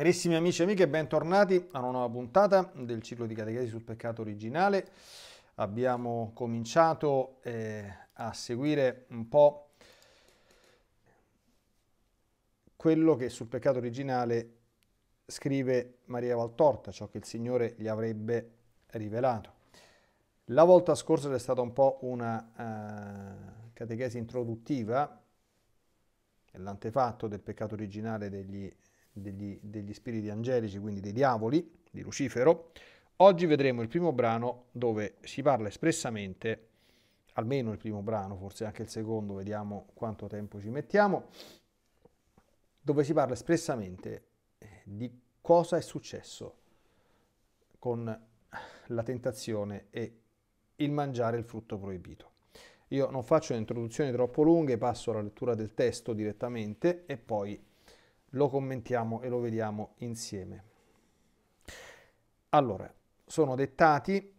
Carissimi amici e amiche, bentornati a una nuova puntata del ciclo di catechesi sul peccato originale. Abbiamo cominciato eh, a seguire un po' quello che sul peccato originale scrive Maria Valtorta, ciò che il Signore gli avrebbe rivelato. La volta scorsa c'è stata un po' una eh, catechesi introduttiva, l'antefatto del peccato originale degli degli, degli spiriti angelici, quindi dei diavoli, di Lucifero, oggi vedremo il primo brano dove si parla espressamente, almeno il primo brano, forse anche il secondo, vediamo quanto tempo ci mettiamo, dove si parla espressamente eh, di cosa è successo con la tentazione e il mangiare il frutto proibito. Io non faccio introduzioni troppo lunghe, passo alla lettura del testo direttamente e poi lo commentiamo e lo vediamo insieme. Allora, sono dettati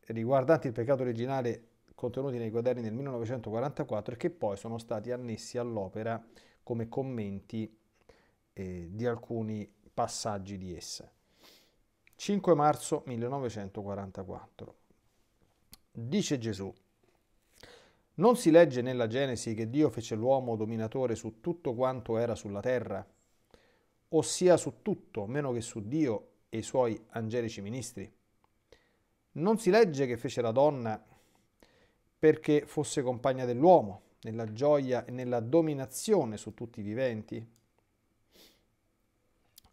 riguardanti il peccato originale contenuti nei quaderni del 1944 e che poi sono stati annessi all'opera come commenti eh, di alcuni passaggi di essa. 5 marzo 1944. Dice Gesù, non si legge nella Genesi che Dio fece l'uomo dominatore su tutto quanto era sulla terra, ossia su tutto, meno che su Dio e i suoi angelici ministri. Non si legge che fece la donna perché fosse compagna dell'uomo, nella gioia e nella dominazione su tutti i viventi.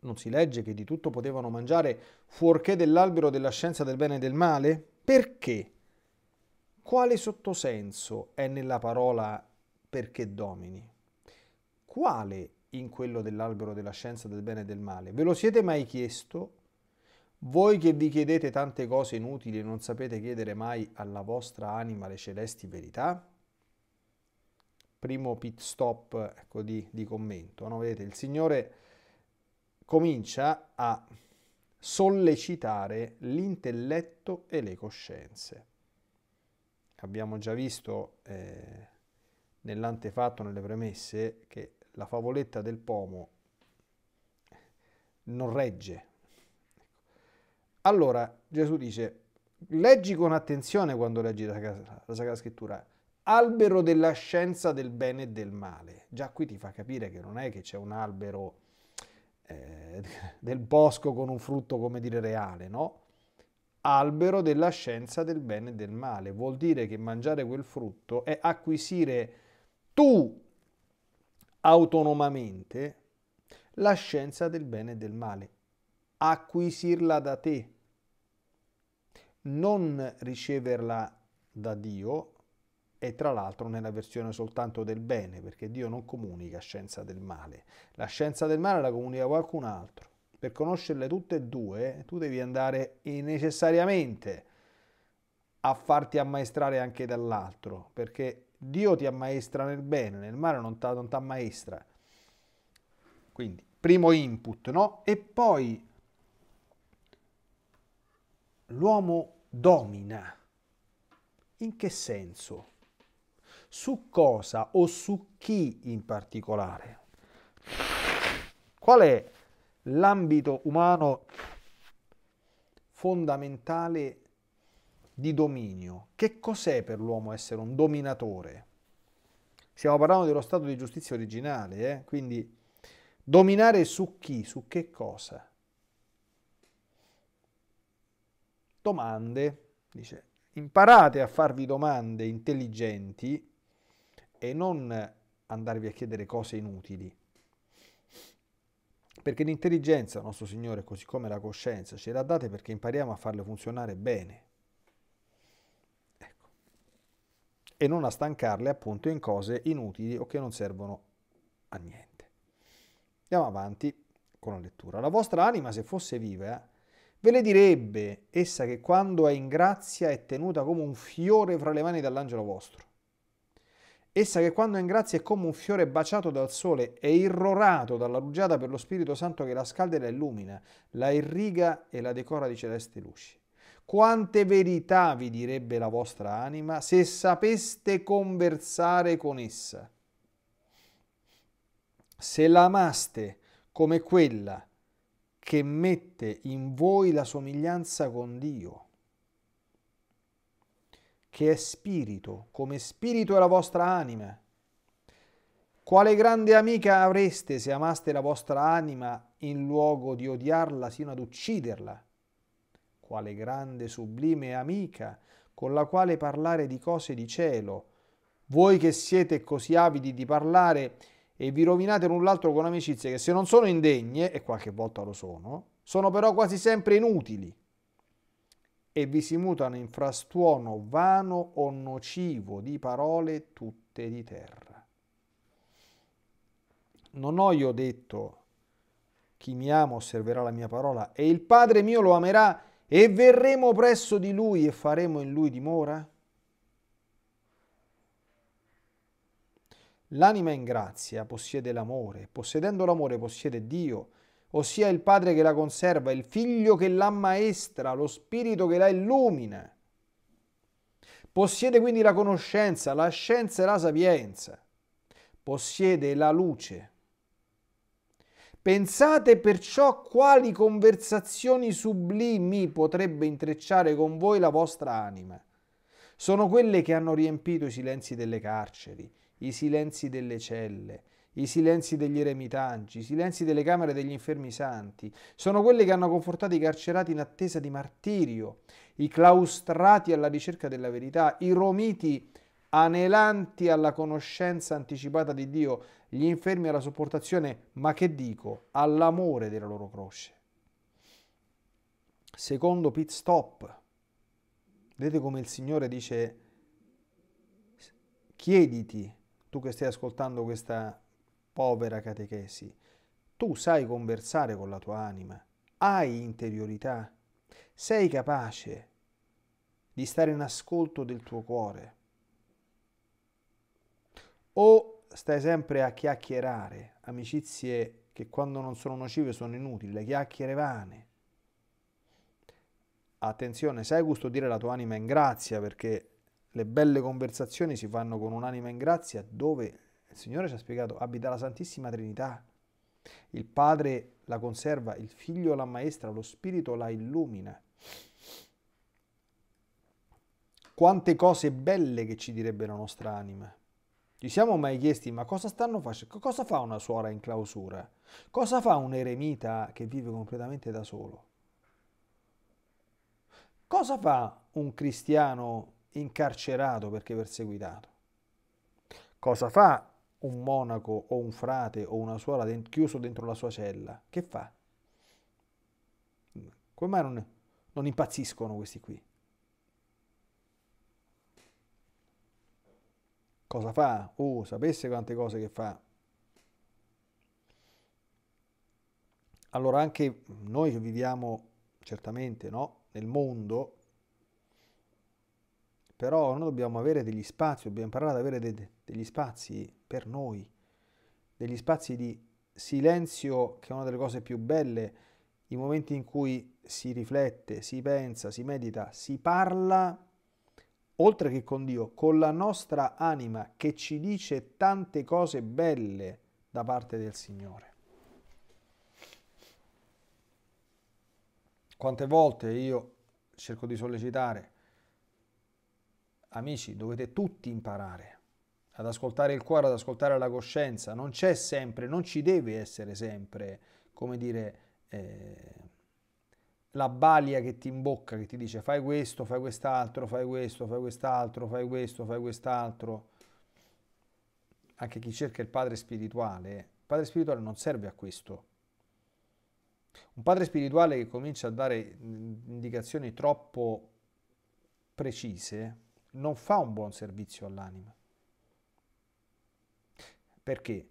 Non si legge che di tutto potevano mangiare fuorché dell'albero della scienza del bene e del male? Perché? Quale sottosenso è nella parola perché domini? Quale in quello dell'albero della scienza del bene e del male? Ve lo siete mai chiesto? Voi che vi chiedete tante cose inutili e non sapete chiedere mai alla vostra anima le celesti verità? Primo pit stop ecco, di, di, commento. No? Vedete, il Signore comincia a sollecitare l'intelletto e le coscienze abbiamo già visto eh, nell'antefatto, nelle premesse, che la favoletta del pomo non regge. Allora Gesù dice, leggi con attenzione quando leggi la, Sacra, la Sacra Scrittura, albero della scienza del bene e del male. Già qui ti fa capire che non è che c'è un albero eh, del bosco con un frutto, come dire, reale, no? albero della scienza del bene e del male. Vuol dire che mangiare quel frutto è acquisire tu autonomamente la scienza del bene e del male, acquisirla da te, non riceverla da Dio e tra l'altro nella versione soltanto del bene, perché Dio non comunica scienza del male, la scienza del male la comunica qualcun altro per conoscerle tutte e due, tu devi andare necessariamente a farti ammaestrare anche dall'altro, perché Dio ti ammaestra nel bene, nel male non ti ammaestra. Quindi, primo input, no? E poi l'uomo domina. In che senso? Su cosa o su chi in particolare? Qual è l'ambito umano fondamentale di dominio. Che cos'è per l'uomo essere un dominatore? Stiamo parlando dello stato di giustizia originale, eh? quindi dominare su chi, su che cosa? Domande, dice, imparate a farvi domande intelligenti e non andarvi a chiedere cose inutili. Perché l'intelligenza, nostro Signore, così come la coscienza, ce l'ha date perché impariamo a farle funzionare bene. Ecco. E non a stancarle appunto in cose inutili o che non servono a niente. Andiamo avanti con la lettura. La vostra anima, se fosse viva, eh, ve le direbbe essa che quando è in grazia è tenuta come un fiore fra le mani dall'angelo vostro Essa che quando è in grazia è come un fiore baciato dal sole e irrorato dalla rugiada per lo Spirito Santo che la scalda e la illumina, la irriga e la decora di celeste luci. Quante verità vi direbbe la vostra anima se sapeste conversare con essa? Se la amaste come quella che mette in voi la somiglianza con Dio che è spirito, come spirito è la vostra anima. Quale grande amica avreste se amaste la vostra anima in luogo di odiarla sino ad ucciderla? Quale grande sublime amica con la quale parlare di cose di cielo? Voi che siete così avidi di parlare e vi rovinate l'un l'altro con amicizie che se non sono indegne, e qualche volta lo sono, sono però quasi sempre inutili e vi si mutano in frastuono vano o nocivo di parole tutte di terra. Non ho io detto, chi mi ama osserverà la mia parola, e il Padre mio lo amerà, e verremo presso di lui e faremo in lui dimora? L'anima in grazia possiede l'amore, possedendo l'amore possiede Dio, ossia il Padre che la conserva, il Figlio che la maestra, lo Spirito che la illumina. Possiede quindi la conoscenza, la scienza e la sapienza. Possiede la luce. Pensate perciò quali conversazioni sublimi potrebbe intrecciare con voi la vostra anima. Sono quelle che hanno riempito i silenzi delle carceri, i silenzi delle celle, i silenzi degli eremitangi, i silenzi delle camere degli infermi santi, sono quelli che hanno confortato i carcerati in attesa di martirio, i claustrati alla ricerca della verità, i romiti anelanti alla conoscenza anticipata di Dio, gli infermi alla sopportazione, ma che dico, all'amore della loro croce. Secondo pit stop, vedete come il Signore dice, chiediti, tu che stai ascoltando questa povera catechesi, tu sai conversare con la tua anima, hai interiorità, sei capace di stare in ascolto del tuo cuore. O stai sempre a chiacchierare, amicizie che quando non sono nocive sono inutili, le chiacchiere vane. Attenzione, sai custodire la tua anima in grazia perché le belle conversazioni si fanno con un'anima in grazia dove il Signore ci ha spiegato, abita la Santissima Trinità. Il Padre la conserva, il Figlio la maestra, lo Spirito la illumina. Quante cose belle che ci direbbe la nostra anima. Ci siamo mai chiesti, ma cosa stanno facendo? Cosa fa una suora in clausura? Cosa fa un eremita che vive completamente da solo? Cosa fa un cristiano incarcerato perché perseguitato? Cosa fa un monaco o un frate o una suora dent- chiuso dentro la sua cella, che fa? Come mai non, non impazziscono questi qui? Cosa fa? Oh, sapesse quante cose che fa. Allora anche noi che viviamo certamente no, nel mondo, però noi dobbiamo avere degli spazi, dobbiamo imparare ad avere de- degli spazi per noi, degli spazi di silenzio, che è una delle cose più belle, i momenti in cui si riflette, si pensa, si medita, si parla, oltre che con Dio, con la nostra anima che ci dice tante cose belle da parte del Signore. Quante volte io cerco di sollecitare amici, dovete tutti imparare ad ascoltare il cuore, ad ascoltare la coscienza. Non c'è sempre, non ci deve essere sempre, come dire, eh, la balia che ti imbocca, che ti dice fai questo, fai quest'altro, fai questo, fai quest'altro, fai questo, fai quest'altro. Anche chi cerca il padre spirituale, il padre spirituale non serve a questo. Un padre spirituale che comincia a dare mm, indicazioni troppo precise, non fa un buon servizio all'anima. Perché?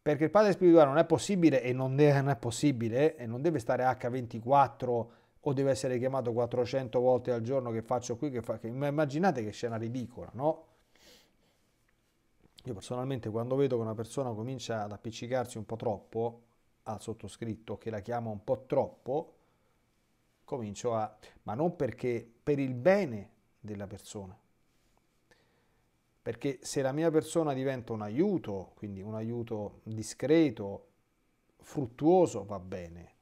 Perché il padre spirituale non è possibile e non, deve, non è possibile eh, e non deve stare H24 o deve essere chiamato 400 volte al giorno che faccio qui, che fa, che, immaginate che scena ridicola, no? Io personalmente quando vedo che una persona comincia ad appiccicarsi un po' troppo al sottoscritto, che la chiama un po' troppo, comincio a... ma non perché per il bene della persona, perché se la mia persona diventa un aiuto, quindi un aiuto discreto, fruttuoso, va bene.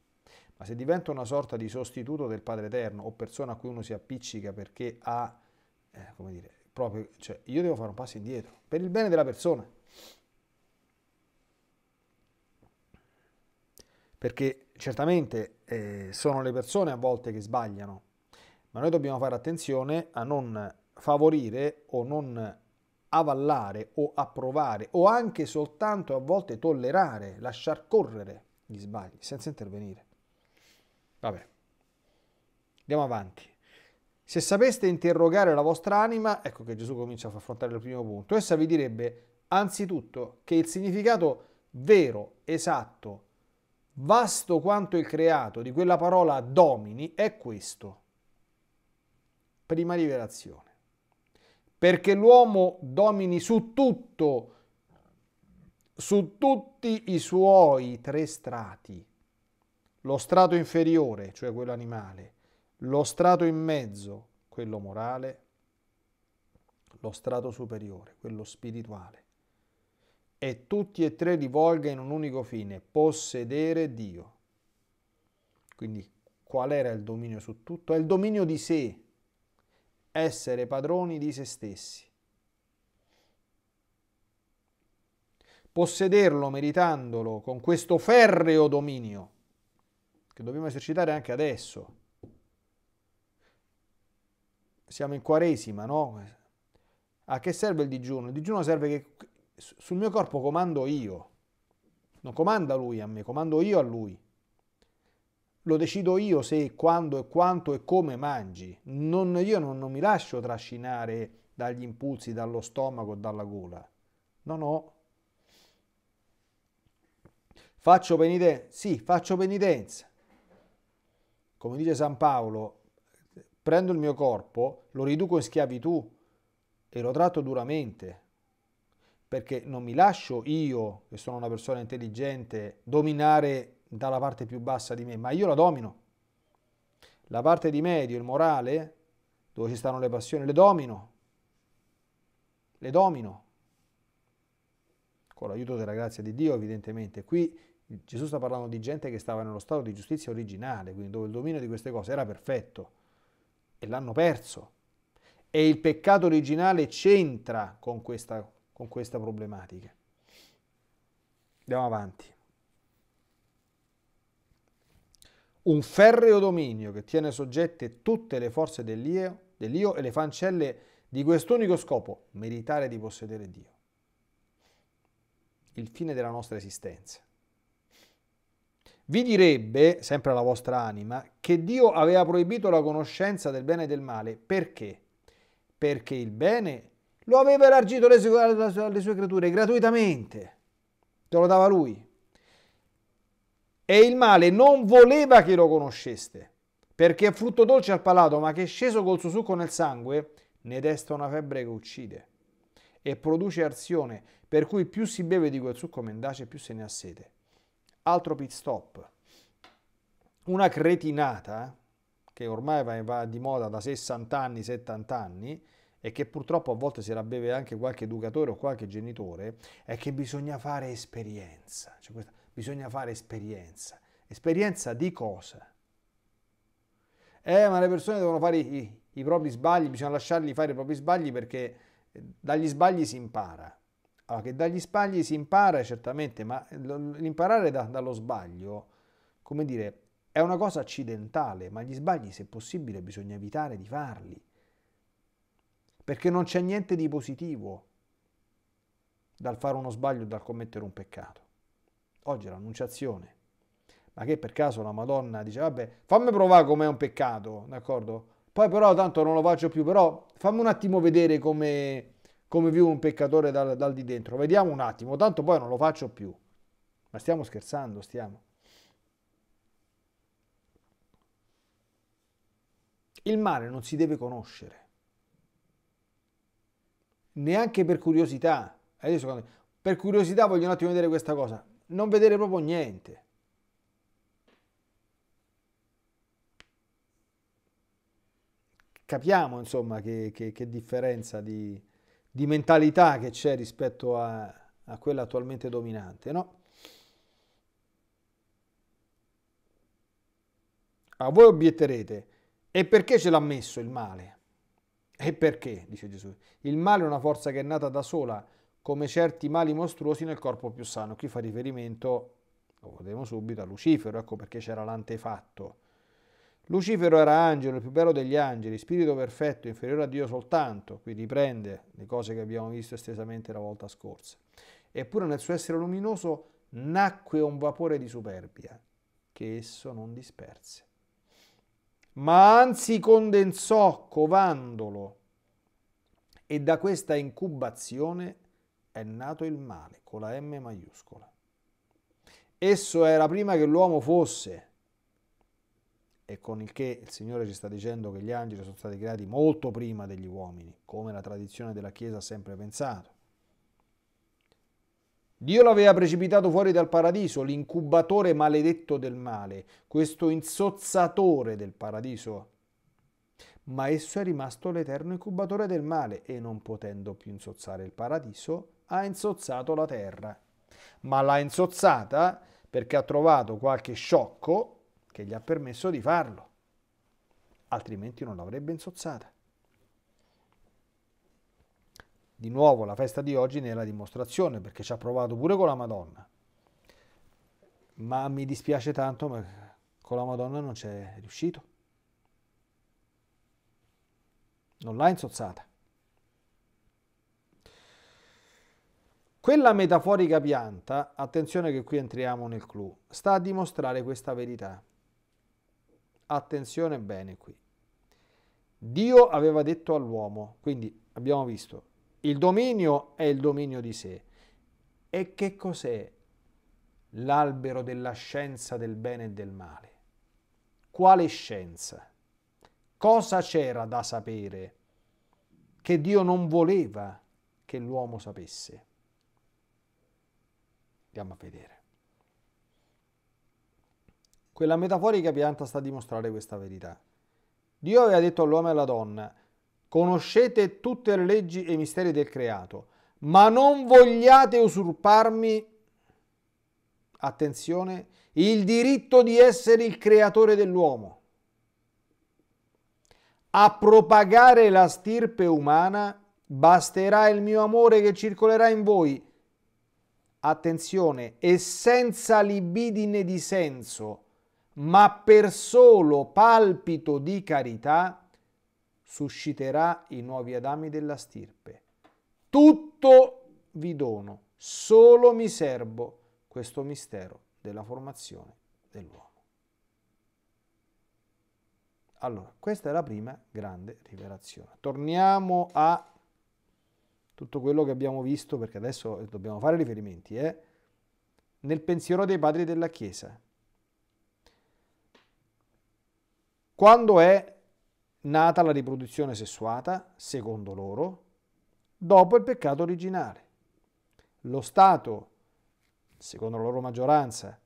Ma se diventa una sorta di sostituto del Padre Eterno o persona a cui uno si appiccica perché ha, eh, come dire, proprio, cioè io devo fare un passo indietro per il bene della persona. Perché certamente eh, sono le persone a volte che sbagliano, ma noi dobbiamo fare attenzione a non favorire o non avallare o approvare o anche soltanto a volte tollerare, lasciar correre gli sbagli senza intervenire. Vabbè, andiamo avanti. Se sapeste interrogare la vostra anima, ecco che Gesù comincia a affrontare il primo punto, essa vi direbbe anzitutto che il significato vero, esatto, vasto quanto il creato di quella parola domini è questo. Prima rivelazione perché l'uomo domini su tutto, su tutti i suoi tre strati, lo strato inferiore, cioè quello animale, lo strato in mezzo, quello morale, lo strato superiore, quello spirituale, e tutti e tre li volga in un unico fine, possedere Dio. Quindi qual era il dominio su tutto? È il dominio di sé essere padroni di se stessi. Possederlo meritandolo con questo ferreo dominio che dobbiamo esercitare anche adesso. Siamo in Quaresima, no? A che serve il digiuno? Il digiuno serve che sul mio corpo comando io. Non comanda lui a me, comando io a lui lo decido io se, quando e quanto e come mangi. Non, io non, non mi lascio trascinare dagli impulsi, dallo stomaco, dalla gola. No, no. Faccio penitenza. Sì, faccio penitenza. Come dice San Paolo, prendo il mio corpo, lo riduco in schiavitù e lo tratto duramente. Perché non mi lascio io, che sono una persona intelligente, dominare dalla parte più bassa di me, ma io la domino. La parte di medio, il morale, dove ci stanno le passioni, le domino. Le domino. Con l'aiuto della grazia di Dio, evidentemente. Qui Gesù sta parlando di gente che stava nello stato di giustizia originale, quindi dove il dominio di queste cose era perfetto e l'hanno perso. E il peccato originale c'entra con questa, con questa problematica. Andiamo avanti. un ferreo dominio che tiene soggette tutte le forze dell'io, dell'io e le fancelle di quest'unico scopo, meritare di possedere Dio, il fine della nostra esistenza. Vi direbbe, sempre la vostra anima, che Dio aveva proibito la conoscenza del bene e del male. Perché? Perché il bene lo aveva elargito alle sue, alle sue creature gratuitamente. Te lo dava lui e il male non voleva che lo conosceste, perché è frutto dolce al palato, ma che è sceso col suo succo nel sangue, ne desta una febbre che uccide e produce arsione, per cui più si beve di quel succo mendace, più se ne ha sete. Altro pit stop. Una cretinata, che ormai va di moda da 60 anni, 70 anni, e che purtroppo a volte se la beve anche qualche educatore o qualche genitore, è che bisogna fare esperienza. Cioè questa, bisogna fare esperienza. Esperienza di cosa? Eh, ma le persone devono fare i, i propri sbagli, bisogna lasciarli fare i propri sbagli perché eh, dagli sbagli si impara. Allora, che dagli sbagli si impara certamente, ma l'imparare da, dallo sbaglio, come dire, è una cosa accidentale, ma gli sbagli, se possibile, bisogna evitare di farli. Perché non c'è niente di positivo dal fare uno sbaglio o dal commettere un peccato oggi è l'annunciazione, ma che per caso la Madonna dice, vabbè, fammi provare com'è un peccato, d'accordo? Poi però tanto non lo faccio più, però fammi un attimo vedere come, come vivo un peccatore dal, dal di dentro, vediamo un attimo, tanto poi non lo faccio più. Ma stiamo scherzando, stiamo. Il male non si deve conoscere, neanche per curiosità. Adesso, per curiosità voglio un attimo vedere questa cosa non vedere proprio niente. Capiamo insomma che, che, che differenza di, di, mentalità che c'è rispetto a, a quella attualmente dominante, no? A voi obietterete, e perché ce l'ha messo il male? E perché, dice Gesù, il male è una forza che è nata da sola come certi mali mostruosi nel corpo più sano. Qui fa riferimento, lo vedremo subito, a Lucifero, ecco perché c'era l'antefatto. Lucifero era angelo, il più bello degli angeli, spirito perfetto, inferiore a Dio soltanto, qui riprende le cose che abbiamo visto estesamente la volta scorsa. Eppure nel suo essere luminoso nacque un vapore di superbia, che esso non disperse, ma anzi condensò covandolo, e da questa incubazione è nato il male con la M maiuscola. Esso era prima che l'uomo fosse, e con il che il Signore ci sta dicendo che gli angeli sono stati creati molto prima degli uomini, come la tradizione della Chiesa ha sempre pensato. Dio l'aveva precipitato fuori dal paradiso, l'incubatore maledetto del male, questo insozzatore del paradiso. Ma esso è rimasto l'eterno incubatore del male e non potendo più insozzare il paradiso, ha insozzato la terra. Ma l'ha insozzata perché ha trovato qualche sciocco che gli ha permesso di farlo, altrimenti non l'avrebbe insozzata. Di nuovo la festa di oggi ne è la dimostrazione perché ci ha provato pure con la Madonna. Ma mi dispiace tanto, ma con la Madonna non c'è riuscito. Non l'ha insozzata. Quella metaforica pianta, attenzione che qui entriamo nel clou, sta a dimostrare questa verità. Attenzione bene qui. Dio aveva detto all'uomo, quindi abbiamo visto, il dominio è il dominio di sé. E che cos'è l'albero della scienza del bene e del male? Quale scienza? Cosa c'era da sapere che Dio non voleva che l'uomo sapesse? Andiamo a vedere. Quella metaforica pianta sta a dimostrare questa verità. Dio aveva detto all'uomo e alla donna, conoscete tutte le leggi e i misteri del creato, ma non vogliate usurparmi, attenzione, il diritto di essere il creatore dell'uomo, a propagare la stirpe umana basterà il mio amore che circolerà in voi attenzione, e senza libidine di senso, ma per solo palpito di carità, susciterà i nuovi Adami della stirpe. Tutto vi dono, solo mi serbo questo mistero della formazione dell'uomo. Allora, questa è la prima grande rivelazione. Torniamo a tutto quello che abbiamo visto, perché adesso dobbiamo fare riferimenti, è eh? nel pensiero dei padri della Chiesa. Quando è nata la riproduzione sessuata, secondo loro, dopo il peccato originale. Lo Stato, secondo la loro maggioranza,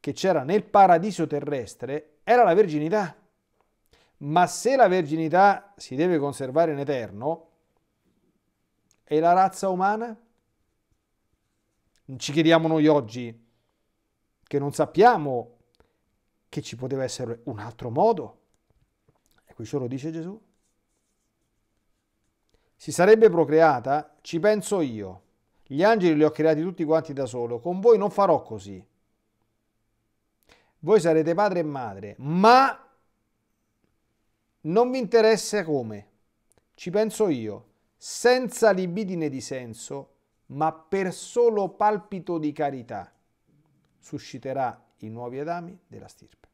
che c'era nel paradiso terrestre era la verginità. Ma se la verginità si deve conservare in eterno, e la razza umana? Ci chiediamo noi oggi che non sappiamo che ci poteva essere un altro modo. E qui ce lo dice Gesù. Si sarebbe procreata, ci penso io. Gli angeli li ho creati tutti quanti da solo, con voi non farò così. Voi sarete padre e madre, ma non vi interessa come. Ci penso io senza libidine di senso, ma per solo palpito di carità, susciterà i nuovi Adami della stirpe.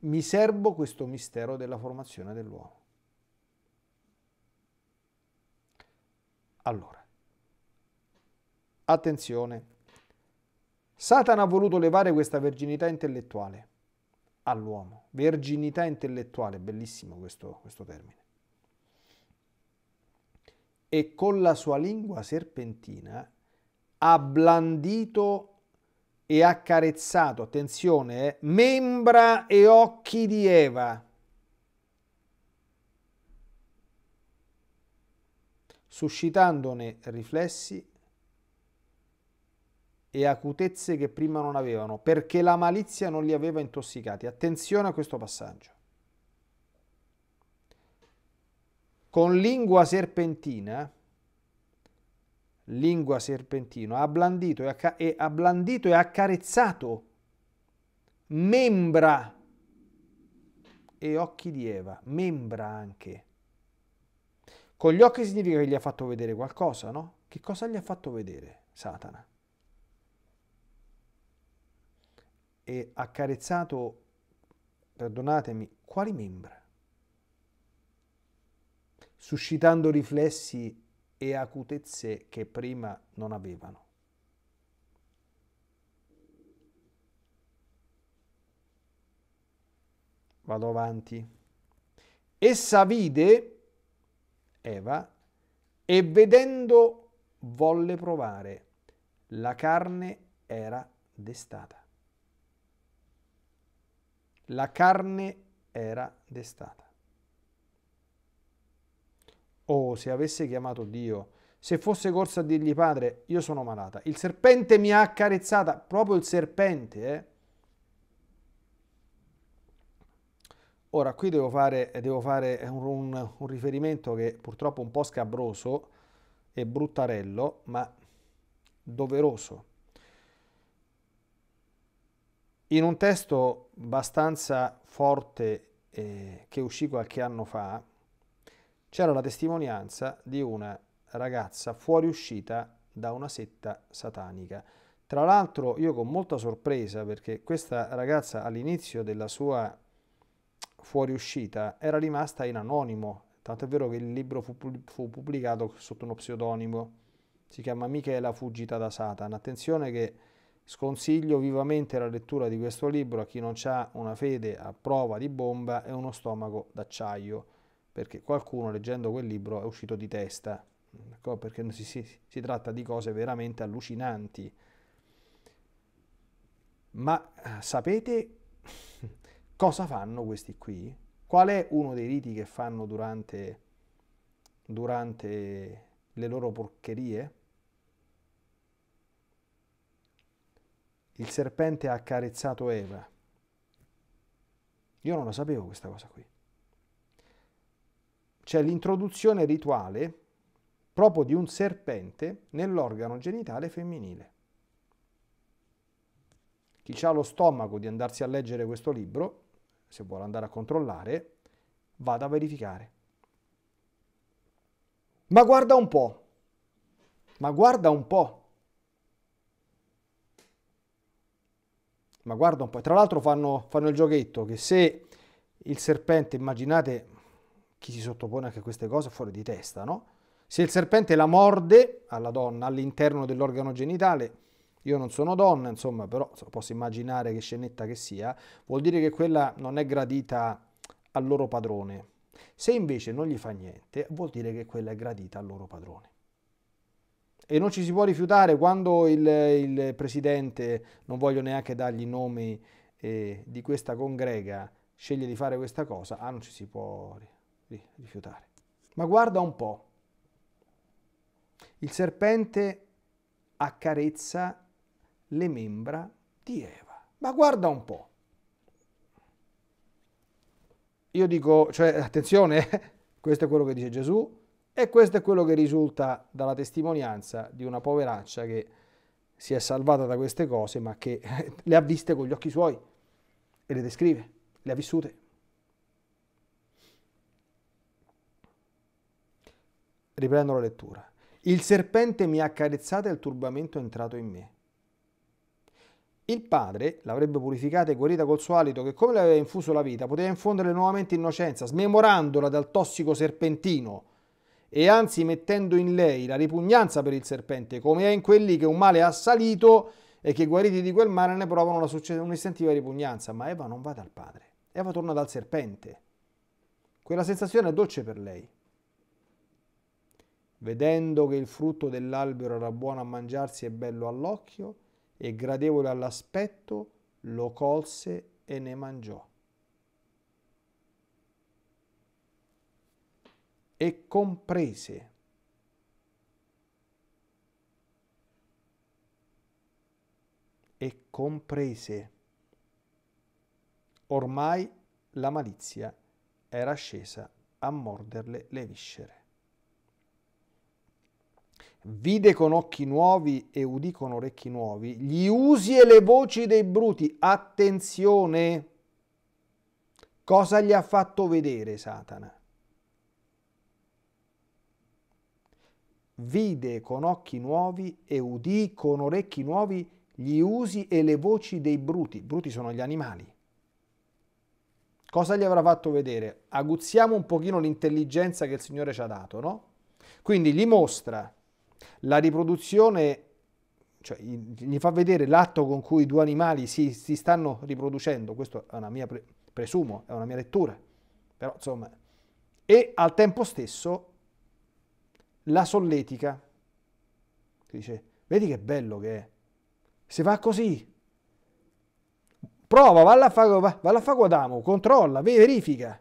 Mi serbo questo mistero della formazione dell'uomo. Allora, attenzione, Satana ha voluto levare questa verginità intellettuale all'uomo. Verginità intellettuale, bellissimo questo, questo termine. E con la sua lingua serpentina ha blandito e accarezzato, attenzione, eh, membra e occhi di Eva. suscitandone riflessi e acutezze che prima non avevano, perché la malizia non li aveva intossicati. Attenzione a questo passaggio. Con lingua serpentina, lingua serpentino, ha blandito e, acca- e, ha blandito e accarezzato membra e occhi di Eva, membra anche. Con gli occhi significa che gli ha fatto vedere qualcosa, no? Che cosa gli ha fatto vedere Satana? e accarezzato, perdonatemi, quali membra? Suscitando riflessi e acutezze che prima non avevano. Vado avanti. Essa vide Eva e vedendo volle provare. La carne era destata la carne era destata. Oh, se avesse chiamato Dio, se fosse corso a dirgli padre, io sono malata, il serpente mi ha accarezzata, proprio il serpente, eh? Ora, qui devo fare, devo fare un, un, un, riferimento che purtroppo è un po' scabroso e bruttarello, ma doveroso in un testo abbastanza forte eh, che uscì qualche anno fa, c'era la testimonianza di una ragazza fuoriuscita da una setta satanica. Tra l'altro io con molta sorpresa, perché questa ragazza all'inizio della sua fuoriuscita era rimasta in anonimo, tanto è vero che il libro fu, fu pubblicato sotto uno pseudonimo, si chiama Michela fuggita da Satana. Attenzione che Sconsiglio vivamente la lettura di questo libro a chi non ha una fede a prova di bomba e uno stomaco d'acciaio, perché qualcuno leggendo quel libro è uscito di testa, ecco, perché si, si, si tratta di cose veramente allucinanti. Ma eh, sapete cosa fanno questi qui? Qual è uno dei riti che fanno durante, durante le loro porcherie? il serpente ha accarezzato Eva. Io non lo sapevo questa cosa qui. C'è l'introduzione rituale proprio di un serpente nell'organo genitale femminile. Chi ha lo stomaco di andarsi a leggere questo libro, se vuole andare a controllare, vada a verificare. Ma guarda un po', ma guarda un po'. ma guarda un po'. Tra l'altro fanno, fanno il giochetto che se il serpente, immaginate chi si sottopone anche a queste cose, fuori di testa, no? Se il serpente la morde alla donna all'interno dell'organo genitale, io non sono donna, insomma, però posso immaginare che scenetta che sia, vuol dire che quella non è gradita al loro padrone. Se invece non gli fa niente, vuol dire che quella è gradita al loro padrone e non ci si può rifiutare quando il, il presidente, non voglio neanche dargli i nomi eh, di questa congrega, sceglie di fare questa cosa, ah non ci si può rifiutare. Ma guarda un po', il serpente accarezza le membra di Eva, ma guarda un po'. Io dico, cioè attenzione, questo è quello che dice Gesù, e questo è quello che risulta dalla testimonianza di una poveraccia che si è salvata da queste cose, ma che le ha viste con gli occhi suoi e le descrive, le ha vissute. Riprendo la lettura. Il serpente mi ha accarezzato e il turbamento è entrato in me. Il padre l'avrebbe purificata e guarita col suo alito che come le aveva infuso la vita poteva infondere nuovamente innocenza, smemorandola dal tossico serpentino e anzi mettendo in lei la ripugnanza per il serpente, come è in quelli che un male ha salito e che guariti di quel male ne provano success- un'istintiva ripugnanza. Ma Eva non va dal padre, Eva torna dal serpente. Quella sensazione è dolce per lei. Vedendo che il frutto dell'albero era buono a mangiarsi e bello all'occhio e gradevole all'aspetto, lo colse e ne mangiò. e comprese. E comprese. Ormai la malizia era scesa a morderle le viscere. Vide con occhi nuovi e udì con orecchi nuovi gli usi e le voci dei bruti. Attenzione! Cosa gli ha fatto vedere Satana? vide con occhi nuovi e udì con orecchi nuovi gli usi e le voci dei bruti. Bruti sono gli animali. Cosa gli avrà fatto vedere? Aguzziamo un pochino l'intelligenza che il Signore ci ha dato, no? Quindi gli mostra la riproduzione, cioè gli fa vedere l'atto con cui i due animali si, si stanno riproducendo, questo è una mia pre- presumo, è una mia lettura, però insomma, e al tempo stesso la solletica. Si dice, vedi che bello che è. Se va così, prova, valla a fare fa Guadamo, controlla, verifica.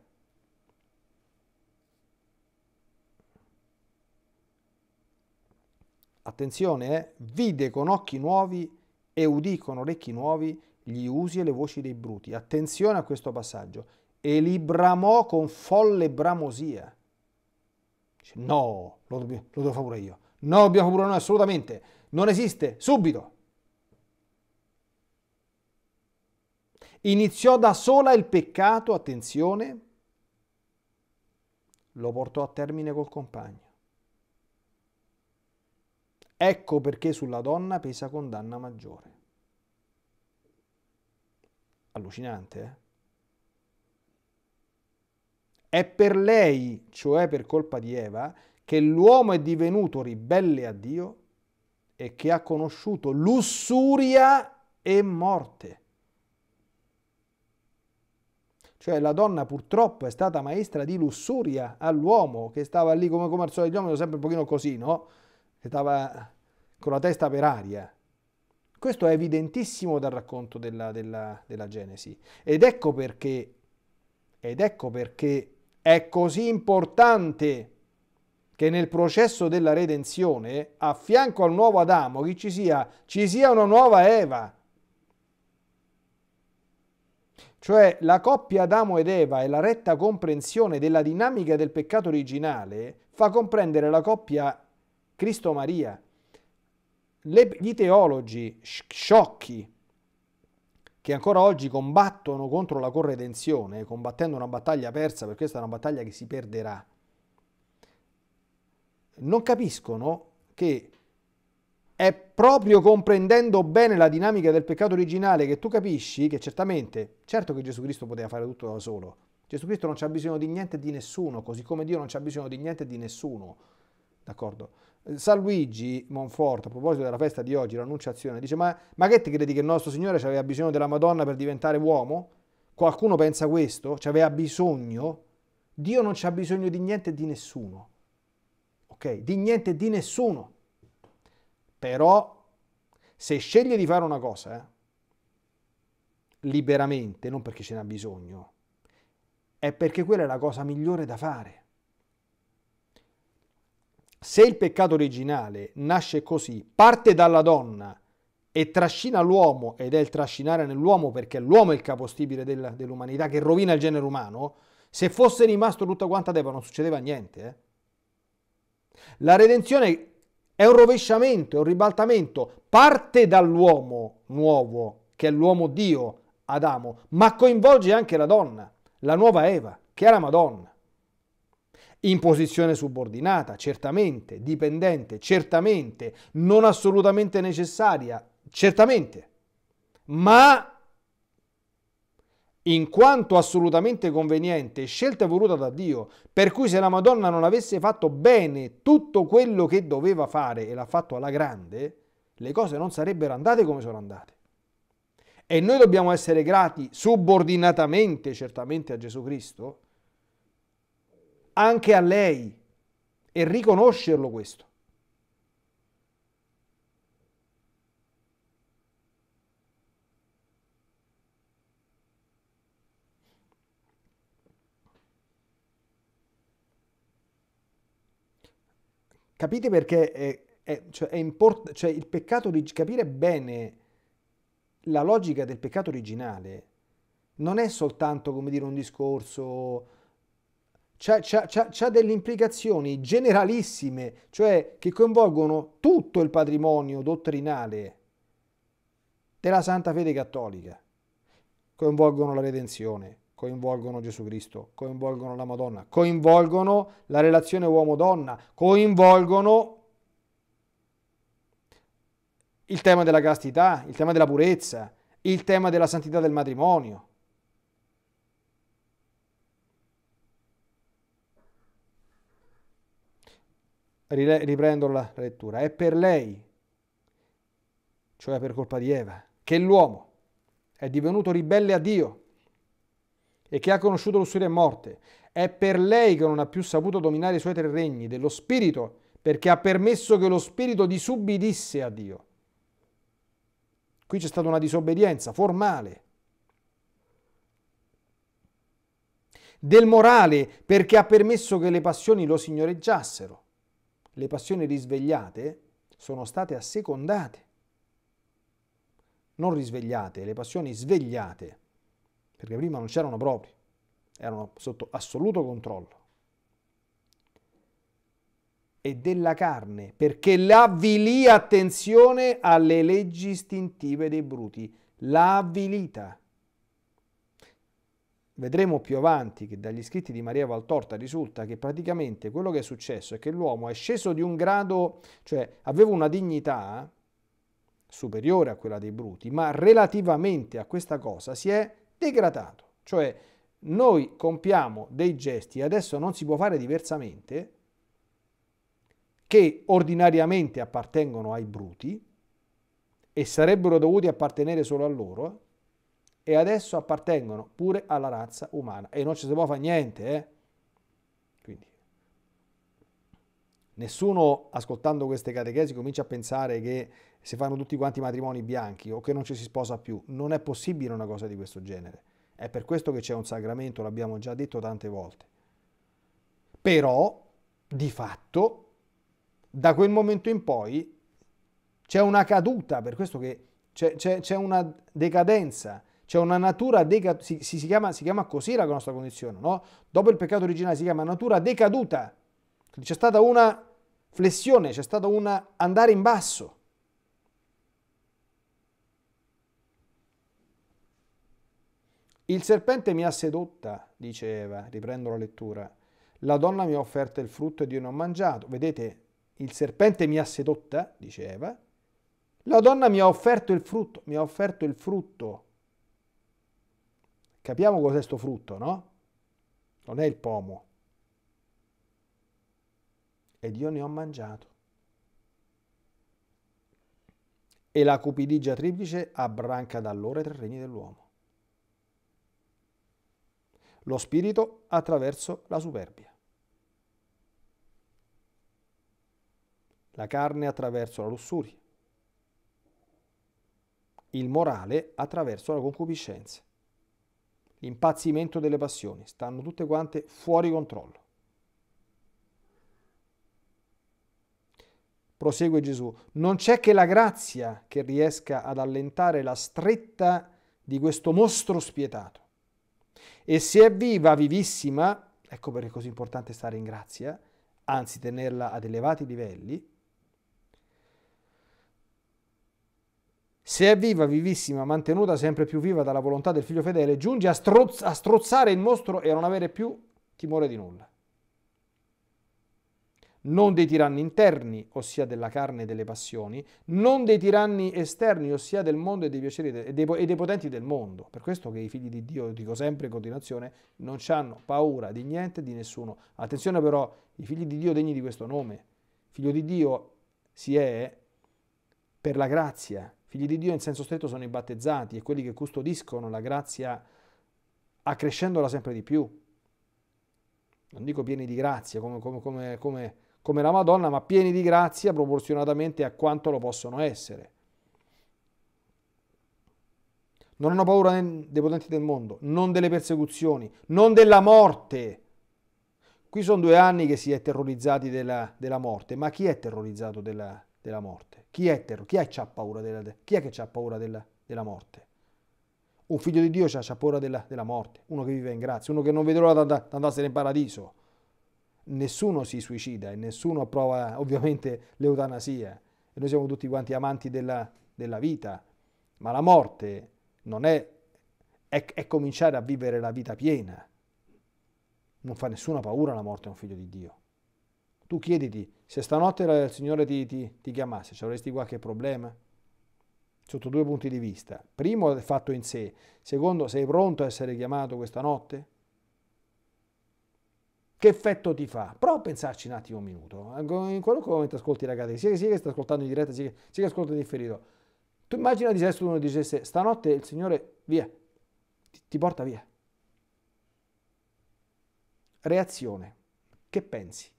Attenzione, eh? vide con occhi nuovi e udì con orecchi nuovi gli usi e le voci dei bruti. Attenzione a questo passaggio. E li bramò con folle bramosia. Dice, no, lo, lo devo fare pure io. No, dobbiamo fare pure noi, assolutamente. Non esiste, subito. Iniziò da sola il peccato, attenzione, lo portò a termine col compagno. Ecco perché sulla donna pesa condanna maggiore. Allucinante, eh? È per lei, cioè per colpa di Eva, che l'uomo è divenuto ribelle a Dio e che ha conosciuto lussuria e morte. Cioè la donna purtroppo è stata maestra di lussuria all'uomo che stava lì come, come al solito, gli uomini sempre un pochino così, no? Che stava con la testa per aria. Questo è evidentissimo dal racconto della, della, della Genesi. Ed ecco perché, ed ecco perché è così importante che nel processo della redenzione, a fianco al nuovo Adamo, chi ci sia? Ci sia una nuova Eva. Cioè la coppia Adamo ed Eva e la retta comprensione della dinamica del peccato originale fa comprendere la coppia Cristo Maria. Le, gli teologi sciocchi che ancora oggi combattono contro la corredenzione, combattendo una battaglia persa, perché questa è una battaglia che si perderà, non capiscono che è proprio comprendendo bene la dinamica del peccato originale che tu capisci che certamente, certo che Gesù Cristo poteva fare tutto da solo, Gesù Cristo non c'ha bisogno di niente e di nessuno, così come Dio non c'ha bisogno di niente e di nessuno, d'accordo? San Luigi Monforte, a proposito della festa di oggi, l'annunciazione, dice: ma, ma, che ti credi che il nostro Signore aveva bisogno della Madonna per diventare uomo? Qualcuno pensa questo? Ci aveva bisogno? Dio non c'ha bisogno di niente e di nessuno. Ok? Di niente e di nessuno. Però, se sceglie di fare una cosa, eh, liberamente, non perché ce n'ha bisogno, è perché quella è la cosa migliore da fare se il peccato originale nasce così, parte dalla donna e trascina l'uomo, ed è il trascinare nell'uomo perché l'uomo è il capostipite della, dell'umanità che rovina il genere umano, se fosse rimasto tutta quanta Deva non succedeva niente. Eh? La redenzione è un rovesciamento, è un ribaltamento, parte dall'uomo nuovo, che è l'uomo Dio, Adamo, ma coinvolge anche la donna, la nuova Eva, che è la Madonna in posizione subordinata, certamente, dipendente, certamente, non assolutamente necessaria, certamente, ma in quanto assolutamente conveniente, scelta voluta da Dio, per cui se la Madonna non avesse fatto bene tutto quello che doveva fare e l'ha fatto alla grande, le cose non sarebbero andate come sono andate. E noi dobbiamo essere grati subordinatamente, certamente, a Gesù Cristo, anche a lei e riconoscerlo questo. Capite perché è, è, cioè è import- cioè il peccato, capire bene la logica del peccato originale non è soltanto come dire un discorso c'ha, c'ha, c'ha, c'ha delle implicazioni generalissime, cioè che coinvolgono tutto il patrimonio dottrinale della Santa Fede Cattolica. Coinvolgono la redenzione, coinvolgono Gesù Cristo, coinvolgono la Madonna, coinvolgono la relazione uomo-donna, coinvolgono il tema della castità, il tema della purezza, il tema della santità del matrimonio. riprendo la lettura, è per lei, cioè per colpa di Eva, che l'uomo è divenuto ribelle a Dio e che ha conosciuto l'usura e morte. È per lei che non ha più saputo dominare i suoi tre regni dello spirito, perché ha permesso che lo spirito disubbidisse a Dio. Qui c'è stata una disobbedienza formale. Del morale, perché ha permesso che le passioni lo signoreggiassero le passioni risvegliate sono state assecondate, non risvegliate, le passioni svegliate, perché prima non c'erano proprio, erano sotto assoluto controllo. E della carne, perché l'avvilì attenzione alle leggi istintive dei bruti, l'avvilita. La Vedremo più avanti che dagli scritti di Maria Valtorta risulta che praticamente quello che è successo è che l'uomo è sceso di un grado, cioè aveva una dignità superiore a quella dei bruti, ma relativamente a questa cosa si è degradato. Cioè noi compiamo dei gesti e adesso non si può fare diversamente, che ordinariamente appartengono ai bruti e sarebbero dovuti appartenere solo a loro, e adesso appartengono pure alla razza umana e non ci si può fare niente. Eh? Quindi nessuno ascoltando queste catechesi comincia a pensare che si fanno tutti quanti matrimoni bianchi o che non ci si sposa più. Non è possibile una cosa di questo genere. È per questo che c'è un sacramento, l'abbiamo già detto tante volte. Però, di fatto, da quel momento in poi c'è una caduta, per questo che c'è, c'è una decadenza c'è una natura decaduta, si, si, si, chiama, si chiama così la nostra condizione, no? Dopo il peccato originale si chiama natura decaduta. C'è stata una flessione, c'è stato un andare in basso. Il serpente mi ha sedotta, dice Eva, riprendo la lettura. La donna mi ha offerto il frutto e io non ho mangiato. Vedete, il serpente mi ha sedotta, dice Eva. La donna mi ha offerto il frutto, mi ha offerto il frutto Capiamo cos'è sto frutto, no? Non è il pomo. Ed io ne ho mangiato. E la cupidigia triplice abbranca da allora i tre regni dell'uomo. Lo spirito attraverso la superbia. La carne attraverso la lussuria il morale attraverso la concupiscenza l'impazzimento delle passioni, stanno tutte quante fuori controllo. Prosegue Gesù, non c'è che la grazia che riesca ad allentare la stretta di questo mostro spietato. E se è viva, vivissima, ecco perché è così importante stare in grazia, anzi tenerla ad elevati livelli, se è viva, vivissima, mantenuta sempre più viva dalla volontà del figlio fedele, giunge a, strozz- a, strozzare il mostro e a non avere più timore di nulla. Non dei tiranni interni, ossia della carne e delle passioni, non dei tiranni esterni, ossia del mondo e dei piaceri de- e, dei po- e dei potenti del mondo. Per questo che i figli di Dio, dico sempre in continuazione, non hanno paura di niente e di nessuno. Attenzione però, i figli di Dio degni di questo nome. Figlio di Dio si è per la grazia, Figli di Dio in senso stretto sono i battezzati e quelli che custodiscono la grazia accrescendola sempre di più. Non dico pieni di grazia come, come, come, come la Madonna, ma pieni di grazia proporzionatamente a quanto lo possono essere. Non hanno paura dei potenti del mondo, non delle persecuzioni, non della morte. Qui sono due anni che si è terrorizzati della, della morte, ma chi è terrorizzato della, morte? della morte? Chi è terrore? Chi è che ha paura della, chi è che ha paura della, della morte? Un figlio di Dio ha paura della, della, morte, uno che vive in grazia, uno che non vede l'ora di andarsene in paradiso. Nessuno si suicida e nessuno approva ovviamente l'eutanasia. E noi siamo tutti quanti amanti della, della vita, ma la morte non è, è, è cominciare a vivere la vita piena. Non fa nessuna paura la morte a un figlio di Dio. Tu chiediti, se stanotte il Signore ti, ti, ti chiamasse, ci avresti qualche problema? Sotto due punti di vista. Primo, il fatto in sé. Secondo, sei pronto a essere chiamato questa notte? Che effetto ti fa? Prova a pensarci un attimo un minuto. In qualunque momento ascolti i ragazzi, sia, sia che stai ascoltando in diretta, sia che, sia che ascolti in ferito. Tu immaginati se uno dicesse, stanotte il Signore, via, ti, ti porta via. Reazione. Che pensi?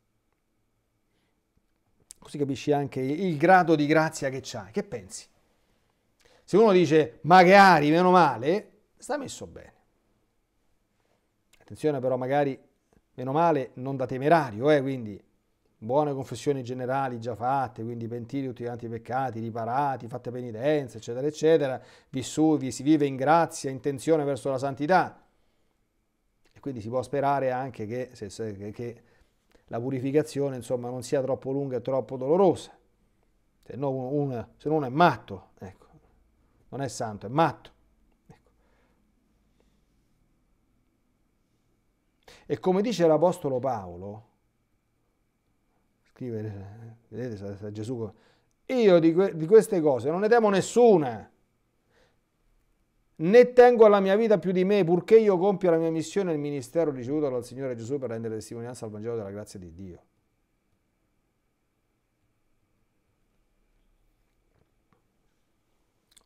Così capisci anche il grado di grazia che c'hai. Che pensi? Se uno dice magari, meno male, sta messo bene. Attenzione però, magari, meno male, non da temerario, eh, quindi buone confessioni generali già fatte, quindi pentiti tutti quanti i peccati, riparati, fatte penitenza, eccetera, eccetera, vissuti, si vive in grazia, intenzione verso la santità. E quindi si può sperare anche che, se, se, che la purificazione insomma, non sia troppo lunga e troppo dolorosa. Se no uno, uno, se uno è matto, ecco. non è santo, è matto. Ecco. E come dice l'Apostolo Paolo, scrive, vedete, sta Gesù, io di, que di queste cose non ne temo nessuna né tengo alla mia vita più di me, purché io compia la mia missione e il ministero ricevuto dal Signore Gesù per rendere testimonianza al Vangelo della grazia di Dio.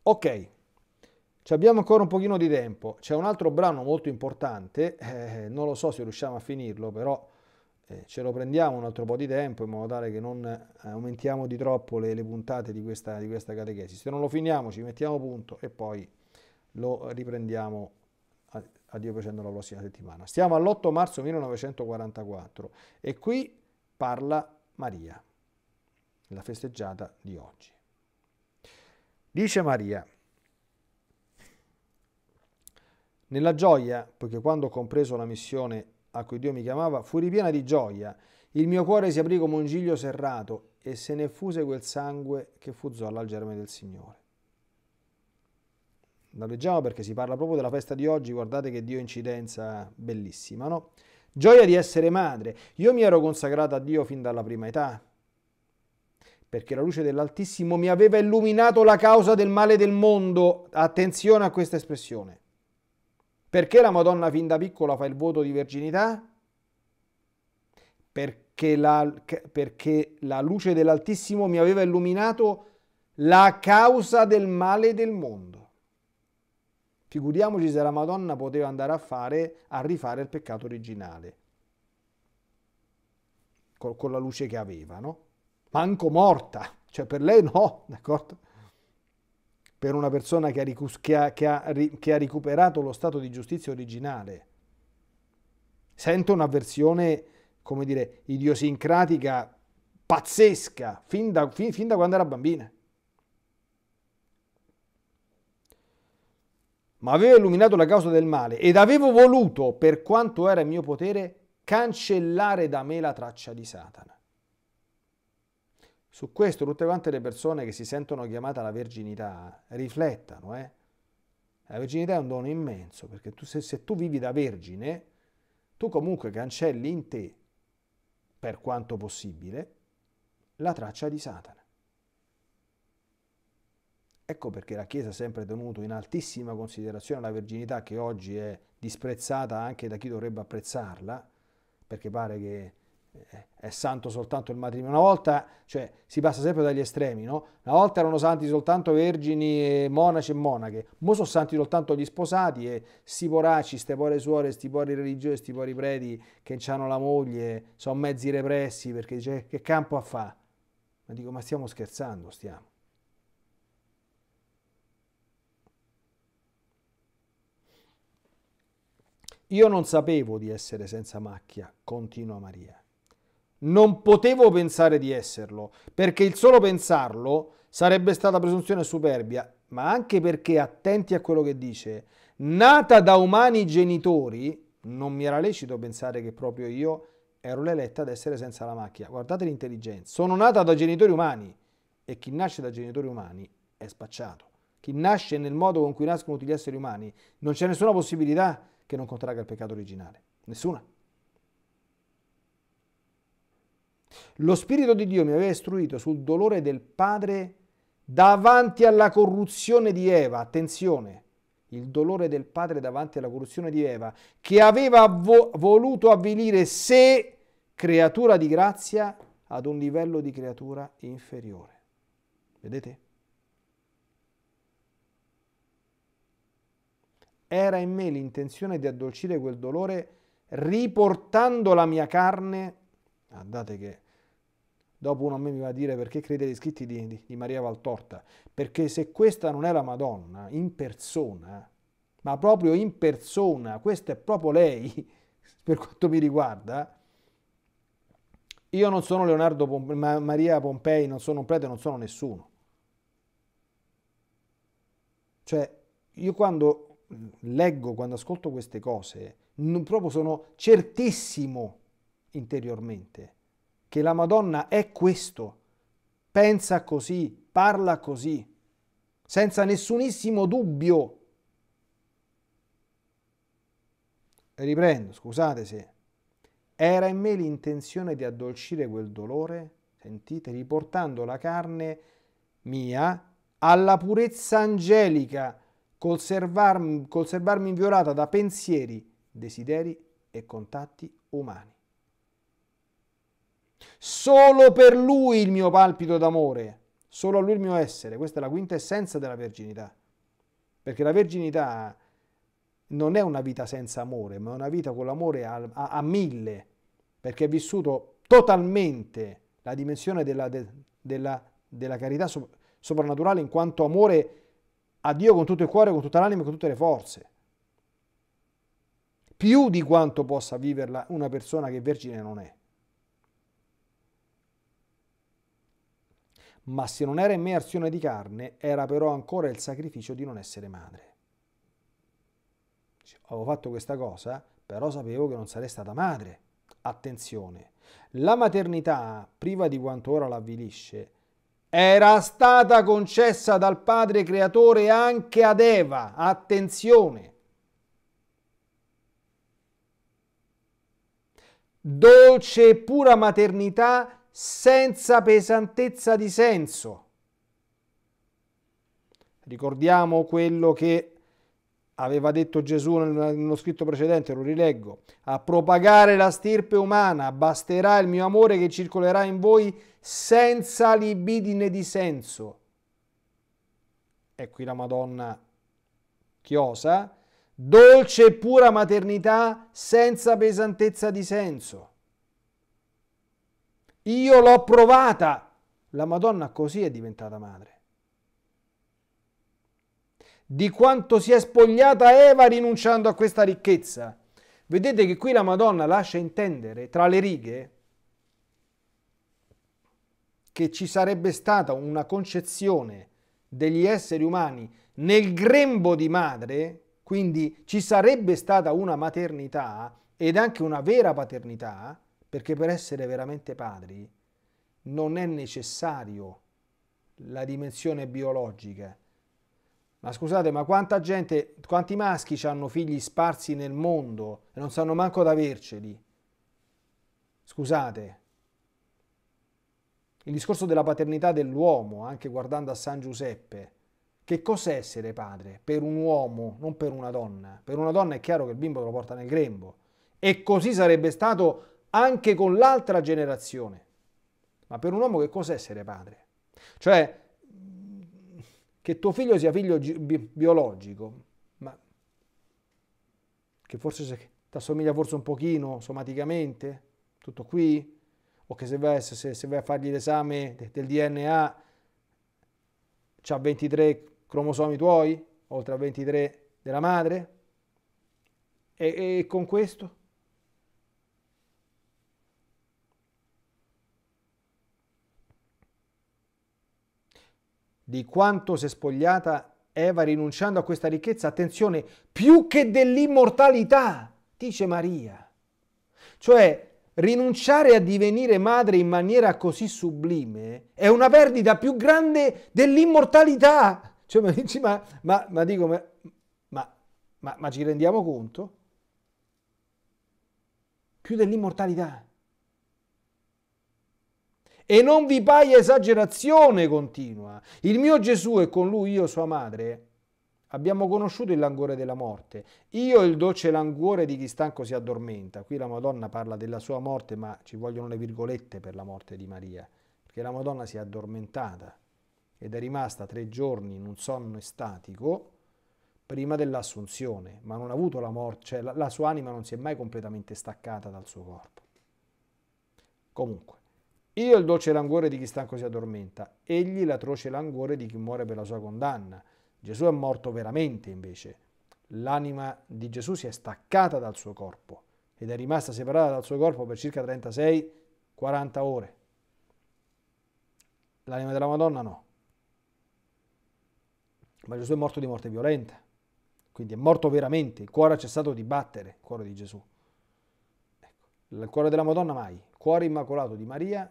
Ok, Ci abbiamo ancora un pochino di tempo, c'è un altro brano molto importante, eh, non lo so se riusciamo a finirlo, però eh, ce lo prendiamo un altro po' di tempo in modo tale che non eh, aumentiamo di troppo le, le puntate di questa, di questa catechesi. Se non lo finiamo ci mettiamo punto e poi lo riprendiamo a, Dio facendo la prossima settimana. Siamo all'8 marzo 1944 e qui parla Maria, la festeggiata di oggi. Dice Maria, nella gioia, poiché quando ho compreso la missione a cui Dio mi chiamava, fu ripiena di gioia, il mio cuore si aprì come un giglio serrato e se ne fuse quel sangue che fu zolla al germe del Signore la leggiamo perché si parla proprio della festa di oggi, guardate che Dio incidenza bellissima, no? Gioia di essere madre. Io mi ero consacrata a Dio fin dalla prima età, perché la luce dell'Altissimo mi aveva illuminato la causa del male del mondo. Attenzione a questa espressione. Perché la Madonna fin da piccola fa il voto di verginità? Perché la, perché la luce dell'Altissimo mi aveva illuminato la causa del male del mondo. Figuriamoci se la Madonna poteva andare a fare, a rifare il peccato originale, con, con la luce che aveva, no? Manco morta, cioè per lei no, d'accordo? Per una persona che ha, che, ha, che, ha, che ha recuperato lo stato di giustizia originale. Sento un'avversione, come dire, idiosincratica pazzesca, fin da, fin, fin da quando era bambina. ma aveva illuminato la causa del male ed avevo voluto, per quanto era in mio potere, cancellare da me la traccia di Satana. Su questo tutte quante le persone che si sentono chiamate alla verginità riflettano. Eh? La verginità è un dono immenso, perché tu, se, se tu vivi da vergine, tu comunque cancelli in te, per quanto possibile, la traccia di Satana. Ecco perché la Chiesa ha sempre tenuto in altissima considerazione la verginità che oggi è disprezzata anche da chi dovrebbe apprezzarla, perché pare che eh, è santo soltanto il matrimonio. Una volta, cioè, si passa sempre dagli estremi, no? Una volta erano santi soltanto vergini, e monaci e monache, mo sono santi soltanto gli sposati e sti poraci, sti pori suore, sti pori religiosi, sti pori preti che hanno la moglie, sono mezzi repressi perché dice eh, che campo a fa? Ma dico, ma stiamo scherzando, stiamo. Io non sapevo di essere senza macchia, continua Maria. Non potevo pensare di esserlo, perché il solo pensarlo sarebbe stata presunzione superbia, ma anche perché, attenti a quello che dice, nata da umani genitori, non mi era lecito pensare che proprio io ero l'eletta ad essere senza la macchia. Guardate l'intelligenza. Sono nata da genitori umani e chi nasce da genitori umani è spacciato. Chi nasce nel modo con cui nascono tutti gli esseri umani, non c'è nessuna possibilità che non contragga il peccato originale? Nessuna. Lo Spirito di Dio mi aveva istruito sul dolore del Padre davanti alla corruzione di Eva. Attenzione, il dolore del Padre davanti alla corruzione di Eva, che aveva vo- voluto avvilire sé, creatura di grazia, ad un livello di creatura inferiore. Vedete? era in me l'intenzione di addolcire quel dolore riportando la mia carne. Guardate che dopo uno a me mi va a dire perché crede agli scritti di, di, di Maria Valtorta, perché se questa non è la Madonna in persona, ma proprio in persona, questa è proprio lei per quanto mi riguarda, io non sono Leonardo Pompe- Maria Pompei, non sono un prete, non sono nessuno. Cioè, io quando leggo, quando ascolto queste cose, non, proprio sono certissimo interiormente che la Madonna è questo, pensa così, parla così, senza nessunissimo dubbio. riprendo, scusate se era in me l'intenzione di addolcire quel dolore, sentite, riportando la carne mia alla purezza angelica conservarmi inviolata da pensieri, desideri e contatti umani. Solo per lui il mio palpito d'amore, solo a lui il mio essere. Questa è la quinta essenza della verginità. Perché la verginità non è una vita senza amore, ma è una vita con l'amore a, a, a mille, perché è vissuto totalmente la dimensione della, de, della, della carità soprannaturale in quanto amore a Dio con tutto il cuore, con tutta l'anima e con tutte le forze. Più di quanto possa viverla una persona che vergine non è. Ma se non era immersione di carne, era però ancora il sacrificio di non essere madre. avevo fatto questa cosa, però sapevo che non sarei stata madre. Attenzione, la maternità, priva di quanto ora l'avvilisce, era stata concessa dal Padre Creatore anche ad Eva. Attenzione! Dolce e pura maternità senza pesantezza di senso. Ricordiamo quello che aveva detto Gesù nello scritto precedente, lo rileggo, a propagare la stirpe umana basterà il mio amore che circolerà in voi senza libidine di senso. E qui la Madonna chiosa, dolce e pura maternità senza pesantezza di senso. Io l'ho provata. La Madonna così è diventata madre di quanto si è spogliata Eva rinunciando a questa ricchezza. Vedete che qui la Madonna lascia intendere tra le righe che ci sarebbe stata una concezione degli esseri umani nel grembo di madre, quindi ci sarebbe stata una maternità ed anche una vera paternità, perché per essere veramente padri non è necessario la dimensione biologica, ma scusate, ma quanta gente, quanti maschi hanno figli sparsi nel mondo e non sanno manco ad averceli? Scusate. Il discorso della paternità dell'uomo, anche guardando a San Giuseppe, che cos'è essere padre? Per un uomo, non per una donna. Per una donna è chiaro che il bimbo te lo porta nel grembo. E così sarebbe stato anche con l'altra generazione. Ma per un uomo che cos'è essere padre? Cioè, che tuo figlio sia figlio bi- biologico, ma che forse ti assomiglia forse un pochino somaticamente, tutto qui, o che se vai, se, se vai a fargli l'esame de- del DNA ha 23 cromosomi tuoi, oltre a 23 della madre, e, e con questo? di quanto si è spogliata Eva rinunciando a questa ricchezza, attenzione, più che dell'immortalità, dice Maria. Cioè, rinunciare a divenire madre in maniera così sublime è una perdita più grande dell'immortalità. Cioè, ma, dici, ma, ma, ma dico, ma, ma, ma ci rendiamo conto? Più dell'immortalità. E non vi paia esagerazione continua. Il mio Gesù e con lui io sua madre abbiamo conosciuto il languore della morte. Io il dolce languore di chi stanco si addormenta. Qui la Madonna parla della sua morte, ma ci vogliono le virgolette per la morte di Maria, perché la Madonna si è addormentata ed è rimasta tre giorni in un sonno estatico prima dell'assunzione, ma non ha avuto la morte, cioè la, la sua anima non si è mai completamente staccata dal suo corpo. Comunque, io il dolce languore di chi stanco si addormenta, egli l'atroce languore di chi muore per la sua condanna. Gesù è morto veramente invece. L'anima di Gesù si è staccata dal suo corpo ed è rimasta separata dal suo corpo per circa 36-40 ore. L'anima della Madonna no. Ma Gesù è morto di morte violenta, quindi è morto veramente, il cuore ha cessato di battere, il cuore di Gesù. Ecco, il cuore della Madonna mai, cuore immacolato di Maria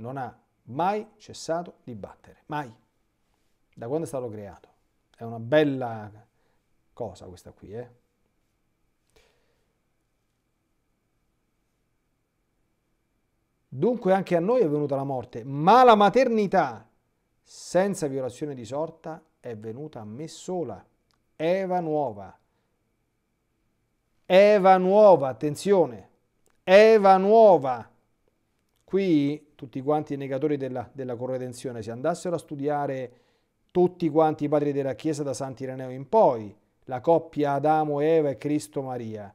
non ha mai cessato di battere, mai, da quando è stato creato. È una bella cosa questa qui, eh? Dunque anche a noi è venuta la morte, ma la maternità, senza violazione di sorta, è venuta a me sola, Eva nuova. Eva nuova, attenzione, Eva nuova. Qui tutti quanti i negatori della, della corredenzione, se andassero a studiare tutti quanti i padri della Chiesa da Sant'Ireneo in poi, la coppia Adamo, Eva e Cristo Maria,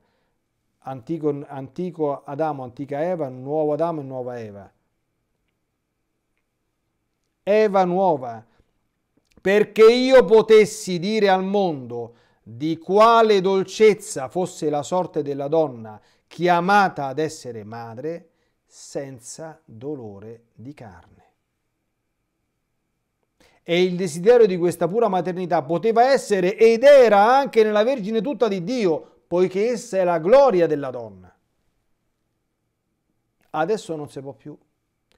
antico, antico Adamo, antica Eva, nuovo Adamo e nuova Eva. Eva nuova, perché io potessi dire al mondo di quale dolcezza fosse la sorte della donna chiamata ad essere madre, senza dolore di carne. E il desiderio di questa pura maternità poteva essere ed era anche nella Vergine tutta di Dio, poiché essa è la gloria della donna. Adesso non si può più.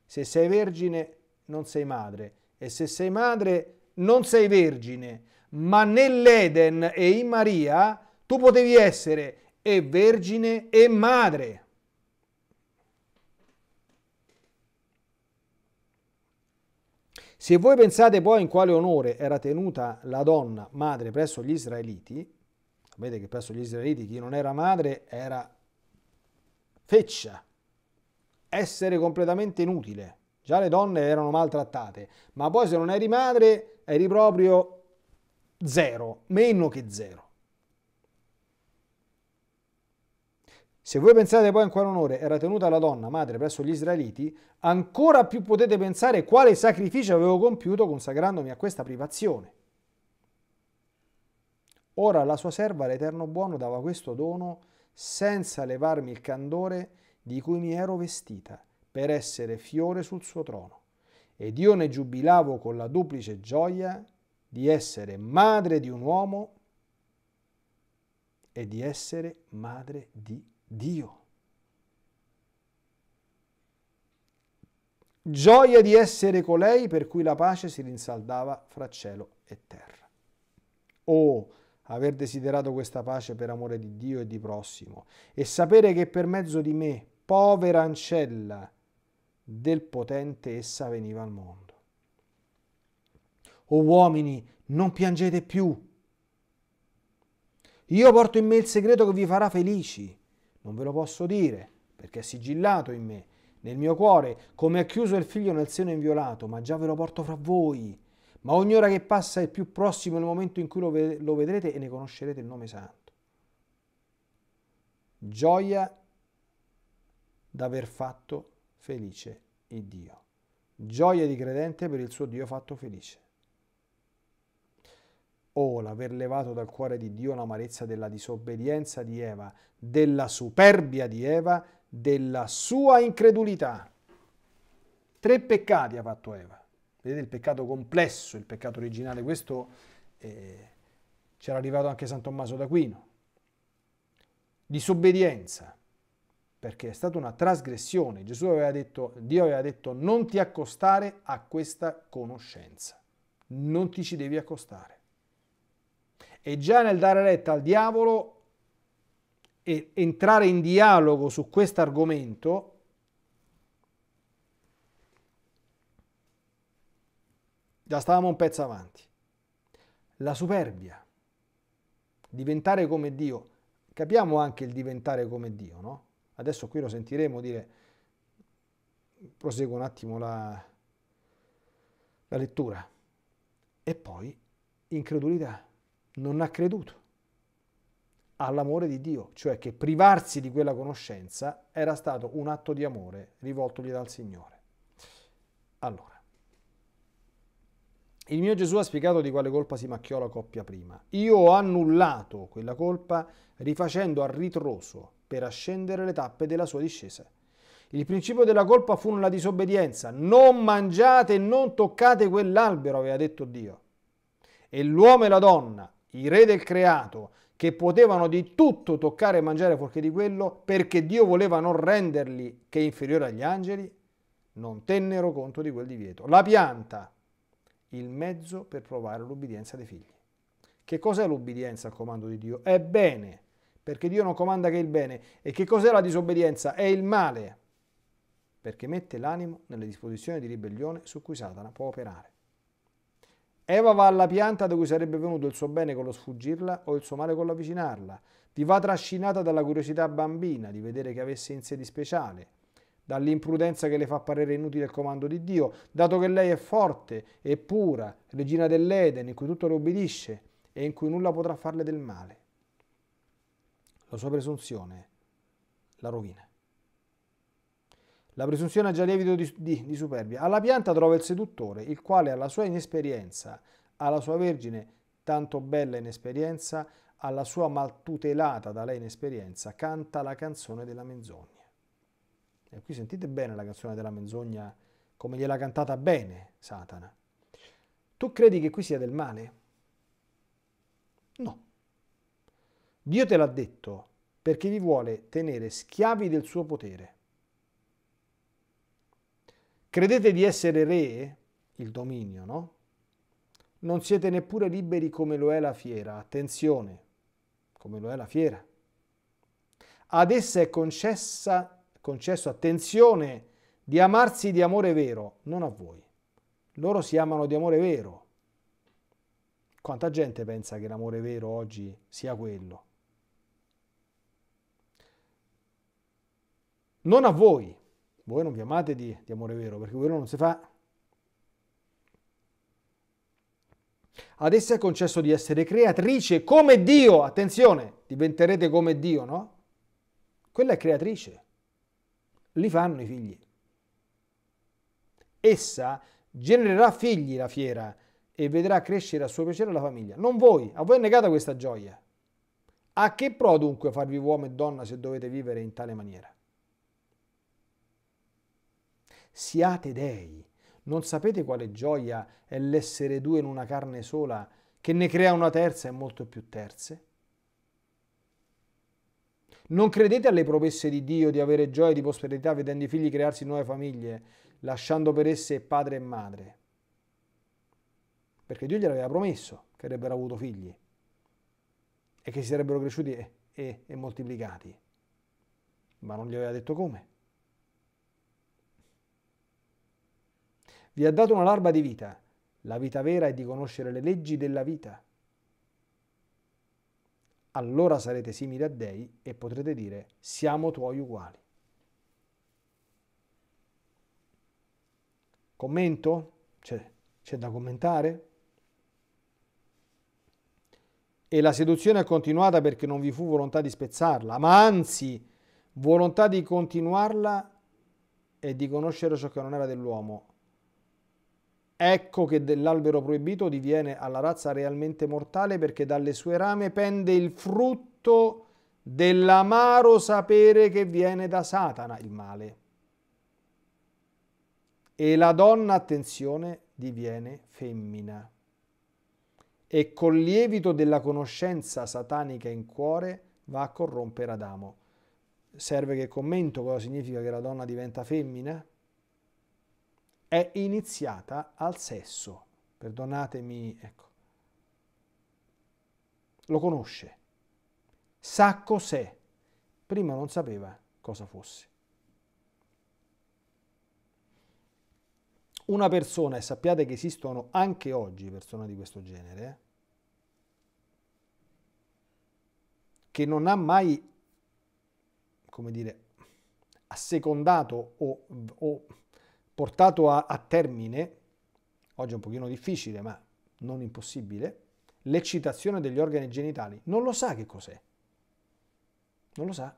Se sei vergine non sei madre e se sei madre non sei vergine, ma nell'Eden e in Maria tu potevi essere e vergine e madre. Se voi pensate poi in quale onore era tenuta la donna madre presso gli israeliti, sapete che presso gli israeliti chi non era madre era feccia, essere completamente inutile. Già le donne erano maltrattate, ma poi se non eri madre eri proprio zero, meno che zero. Se voi pensate poi in quale onore era tenuta la donna madre presso gli israeliti, ancora più potete pensare quale sacrificio avevo compiuto consacrandomi a questa privazione. Ora la sua serva, l'Eterno Buono, dava questo dono senza levarmi il candore di cui mi ero vestita, per essere fiore sul suo trono. Ed io ne giubilavo con la duplice gioia di essere madre di un uomo e di essere madre di un uomo. Dio. Gioia di essere colei per cui la pace si rinsaldava fra cielo e terra. Oh, aver desiderato questa pace per amore di Dio e di prossimo, e sapere che per mezzo di me, povera ancella del potente, essa veniva al mondo. O uomini, non piangete più. Io porto in me il segreto che vi farà felici non ve lo posso dire perché è sigillato in me, nel mio cuore, come ha chiuso il figlio nel seno inviolato, ma già ve lo porto fra voi. Ma ogni ora che passa è più prossimo il momento in cui lo, ved- lo vedrete e ne conoscerete il nome santo. Gioia d'aver fatto felice il Dio. Gioia di credente per il suo Dio fatto felice o oh, l'aver levato dal cuore di Dio l'amarezza della disobbedienza di Eva, della superbia di Eva, della sua incredulità. Tre peccati ha fatto Eva. Vedete il peccato complesso, il peccato originale, questo eh, c'era arrivato anche San Tommaso d'Aquino. Disobbedienza, perché è stata una trasgressione. Gesù aveva detto, Dio aveva detto non ti accostare a questa conoscenza, non ti ci devi accostare. E già nel dare retta al diavolo e entrare in dialogo su questo argomento già stavamo un pezzo avanti. La superbia, diventare come Dio, capiamo anche il diventare come Dio, no? Adesso qui lo sentiremo dire, proseguo un attimo la, la lettura. E poi incredulità non ha creduto all'amore di Dio, cioè che privarsi di quella conoscenza era stato un atto di amore rivoltogli dal Signore. Allora, il mio Gesù ha spiegato di quale colpa si macchiò la coppia prima. Io ho annullato quella colpa rifacendo a ritroso per ascendere le tappe della sua discesa. Il principio della colpa fu nella disobbedienza. Non mangiate e non toccate quell'albero, aveva detto Dio. E l'uomo e la donna, i re del creato, che potevano di tutto toccare e mangiare fuorché di quello, perché Dio voleva non renderli che inferiori agli angeli, non tennero conto di quel divieto. La pianta, il mezzo per provare l'ubbidienza dei figli. Che cos'è l'ubbidienza al comando di Dio? È bene, perché Dio non comanda che il bene. E che cos'è la disobbedienza? È il male, perché mette l'animo nelle disposizioni di ribellione su cui Satana può operare. Eva va alla pianta da cui sarebbe venuto il suo bene con lo sfuggirla o il suo male con l'avvicinarla. Vi va trascinata dalla curiosità bambina di vedere che avesse in sé di speciale, dall'imprudenza che le fa parere inutile il comando di Dio, dato che lei è forte e pura, regina dell'Eden, in cui tutto le obbedisce e in cui nulla potrà farle del male. La sua presunzione la rovina. La presunzione ha già lievito di, di, di superbia. Alla pianta trova il seduttore, il quale alla sua inesperienza, alla sua vergine tanto bella inesperienza, alla sua maltutelata da lei inesperienza, canta la canzone della menzogna. E qui sentite bene la canzone della menzogna, come gliela ha cantata bene Satana. Tu credi che qui sia del male? No. Dio te l'ha detto perché vi vuole tenere schiavi del suo potere. Credete di essere re? Il dominio, no? Non siete neppure liberi come lo è la fiera, attenzione, come lo è la fiera. Ad essa è concessa, concesso, attenzione, di amarsi di amore vero, non a voi. Loro si amano di amore vero. Quanta gente pensa che l'amore vero oggi sia quello? Non a voi voi non vi amate di, di amore vero, perché quello non si fa. Ad essa è concesso di essere creatrice come Dio, attenzione, diventerete come Dio, no? Quella è creatrice, li fanno i figli. Essa genererà figli la fiera e vedrà crescere a suo piacere la famiglia. Non voi, a voi è negata questa gioia. A che pro dunque farvi uomo e donna se dovete vivere in tale maniera? siate dei. Non sapete quale gioia è l'essere due in una carne sola, che ne crea una terza e molto più terze? Non credete alle promesse di Dio di avere gioia e di prosperità vedendo i figli crearsi nuove famiglie, lasciando per esse padre e madre? Perché Dio gliel'aveva promesso che avrebbero avuto figli e che si sarebbero cresciuti e, e, e moltiplicati, ma non gli aveva detto come. Vi ha dato una larva di vita. La vita vera è di conoscere le leggi della vita. Allora sarete simili a dei e potrete dire siamo tuoi uguali. Commento? C'è, c'è da commentare? E la seduzione è continuata perché non vi fu volontà di spezzarla, ma anzi volontà di continuarla e di conoscere ciò che non era dell'uomo Ecco che dell'albero proibito diviene alla razza realmente mortale perché dalle sue rame pende il frutto dell'amaro sapere che viene da Satana il male. E la donna, attenzione, diviene femmina. E col lievito della conoscenza satanica in cuore va a corrompere Adamo. Serve che commento cosa significa che la donna diventa femmina? è iniziata al sesso. Perdonatemi, ecco. Lo conosce, sa cos'è, prima non sapeva cosa fosse. Una persona, e sappiate che esistono anche oggi persone di questo genere, che non ha mai, come dire, assecondato o, o portato a, a termine, oggi è un pochino difficile ma non impossibile, l'eccitazione degli organi genitali, non lo sa che cos'è. Non lo sa.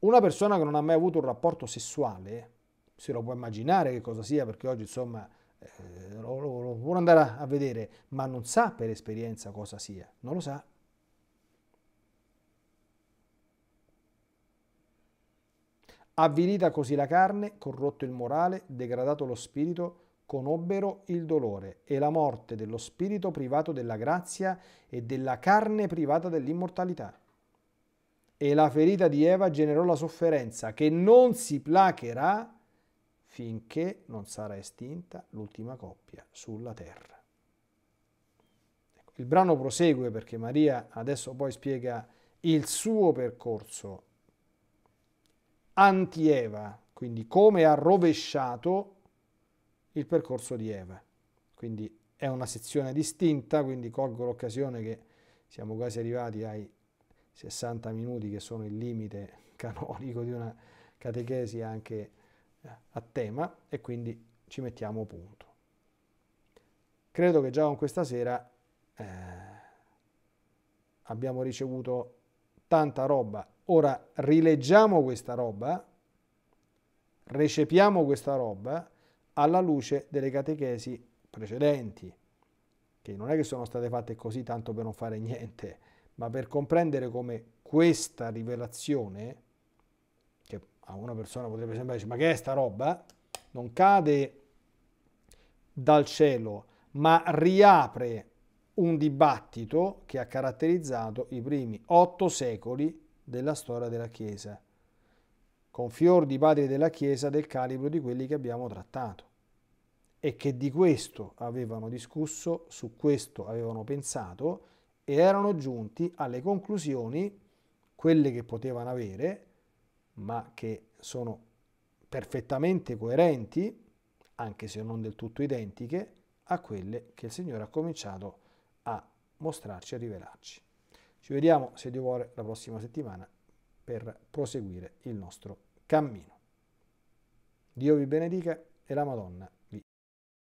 Una persona che non ha mai avuto un rapporto sessuale, se lo può immaginare che cosa sia, perché oggi insomma eh, lo, lo, lo può andare a, a vedere, ma non sa per esperienza cosa sia, non lo sa. Avvilita così la carne, corrotto il morale, degradato lo spirito, conobbero il dolore e la morte dello spirito privato della grazia e della carne privata dell'immortalità. E la ferita di Eva generò la sofferenza che non si placherà finché non sarà estinta l'ultima coppia sulla terra. Ecco, il brano prosegue perché Maria adesso poi spiega il suo percorso anti-Eva, quindi come ha rovesciato il percorso di Eva. Quindi è una sezione distinta, quindi colgo l'occasione che siamo quasi arrivati ai 60 minuti che sono il limite canonico di una catechesi anche eh, a tema e quindi ci mettiamo punto. Credo che già con questa sera eh, abbiamo ricevuto tanta roba Ora rileggiamo questa roba, recepiamo questa roba alla luce delle catechesi precedenti, che non è che sono state fatte così tanto per non fare niente, ma per comprendere come questa rivelazione, che a una persona potrebbe sembrare, ma che è sta roba? Non cade dal cielo, ma riapre un dibattito che ha caratterizzato i primi otto secoli della storia della Chiesa, con fior di padri della Chiesa del calibro di quelli che abbiamo trattato e che di questo avevano discusso, su questo avevano pensato e erano giunti alle conclusioni, quelle che potevano avere, ma che sono perfettamente coerenti, anche se non del tutto identiche, a quelle che il Signore ha cominciato a mostrarci e rivelarci. Ci vediamo, se Dio vuole, la prossima settimana per proseguire il nostro cammino. Dio vi benedica e la Madonna